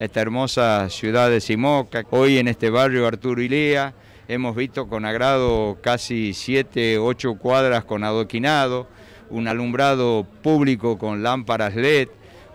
esta hermosa ciudad de Simoca. Hoy en este barrio Arturo Ilea hemos visto con agrado casi 7, 8 cuadras con adoquinado, un alumbrado público con lámparas LED,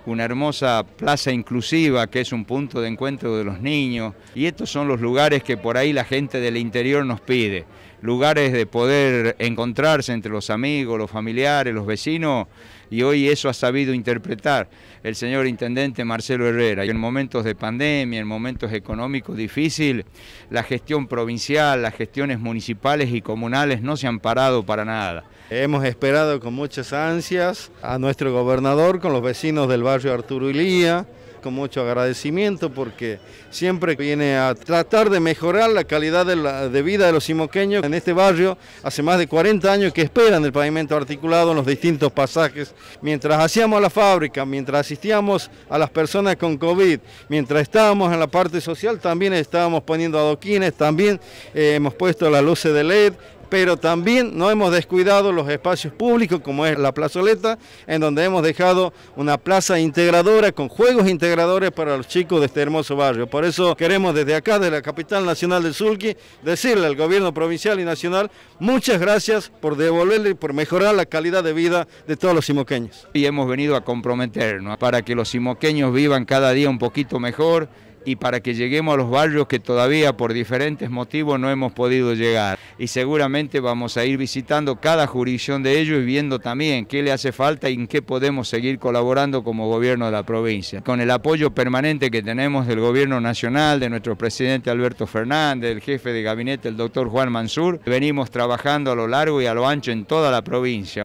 una hermosa plaza inclusiva que es un punto de encuentro de los niños y estos son los lugares que por ahí la gente del interior nos pide lugares de poder encontrarse entre los amigos, los familiares, los vecinos, y hoy eso ha sabido interpretar el señor intendente Marcelo Herrera. Y en momentos de pandemia, en momentos económicos difíciles, la gestión provincial, las gestiones municipales y comunales no se han parado para nada. Hemos esperado con muchas ansias a nuestro gobernador, con los vecinos del barrio Arturo Ilía, con mucho agradecimiento porque siempre viene a tratar de mejorar la calidad de, vida de los simoqueños en este barrio. Hace más de 40 años que esperan el pavimento articulado en los distintos pasajes. Mientras hacíamos la fábrica, mientras asistíamos a las personas con COVID, mientras estábamos en la parte social, también estábamos poniendo adoquines, también eh, hemos puesto las luces de LED, pero también no hemos descuidado los espacios públicos como es la plazoleta, en donde hemos dejado una plaza integradora con juegos integradores para los chicos de este hermoso barrio. Por eso queremos desde acá, de la capital nacional del Sulqui, decirle al gobierno provincial y nacional muchas gracias por devolverle y por mejorar la calidad de vida de todos los simoqueños. Y hemos venido a comprometernos para que los simoqueños vivan cada día un poquito mejor y para que lleguemos a los barrios que todavía por diferentes motivos no hemos podido llegar. Y seguramente vamos a ir visitando cada jurisdicción de ellos y viendo también qué le hace falta y en qué podemos seguir colaborando como gobierno de la provincia. Con el apoyo permanente que tenemos del gobierno nacional, de nuestro presidente Alberto Fernández, del jefe de gabinete, el doctor Juan Mansur, venimos trabajando a lo largo y a lo ancho en toda la provincia.